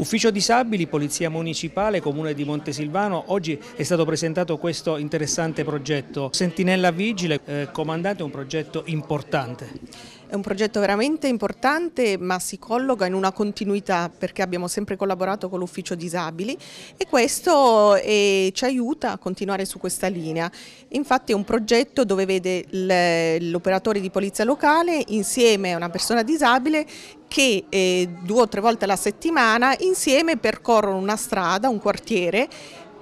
Ufficio Disabili, Polizia Municipale, Comune di Montesilvano, oggi è stato presentato questo interessante progetto. Sentinella Vigile, eh, comandante, un progetto importante. È un progetto veramente importante ma si colloca in una continuità perché abbiamo sempre collaborato con l'ufficio disabili e questo eh, ci aiuta a continuare su questa linea. Infatti è un progetto dove vede l'operatore di polizia locale insieme a una persona disabile che eh, due o tre volte alla settimana insieme percorrono una strada, un quartiere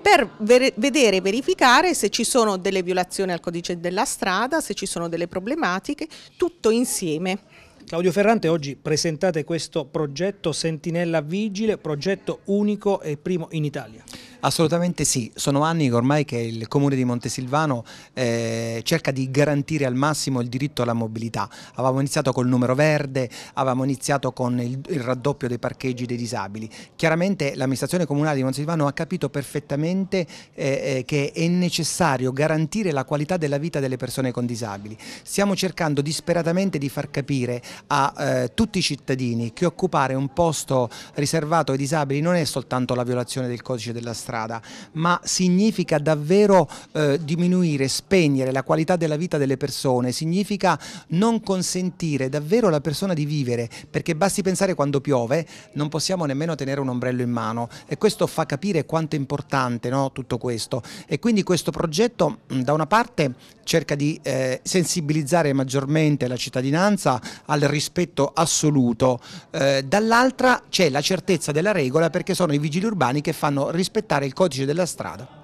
per vedere e verificare se ci sono delle violazioni al codice della strada, se ci sono delle problematiche, tutto insieme. Claudio Ferrante, oggi presentate questo progetto Sentinella Vigile, progetto unico e primo in Italia. Assolutamente sì, sono anni ormai che il Comune di Montesilvano eh, cerca di garantire al massimo il diritto alla mobilità. Avevamo iniziato col numero verde, avevamo iniziato con il, il raddoppio dei parcheggi dei disabili. Chiaramente l'amministrazione comunale di Montesilvano ha capito perfettamente eh, eh che è necessario garantire la qualità della vita delle persone con disabili. Stiamo cercando disperatamente di far capire a eh, tutti i cittadini che occupare un posto riservato ai disabili non è soltanto la violazione del codice della strada, strada, ma significa davvero eh, diminuire, spegnere la qualità della vita delle persone, significa non consentire davvero alla persona di vivere, perché basti pensare quando piove non possiamo nemmeno tenere un ombrello in mano e questo fa capire quanto è importante no, tutto questo e quindi questo progetto da una parte cerca di eh, sensibilizzare maggiormente la cittadinanza al rispetto assoluto, eh, dall'altra c'è la certezza della regola perché sono i vigili urbani che fanno rispettare il codice della strada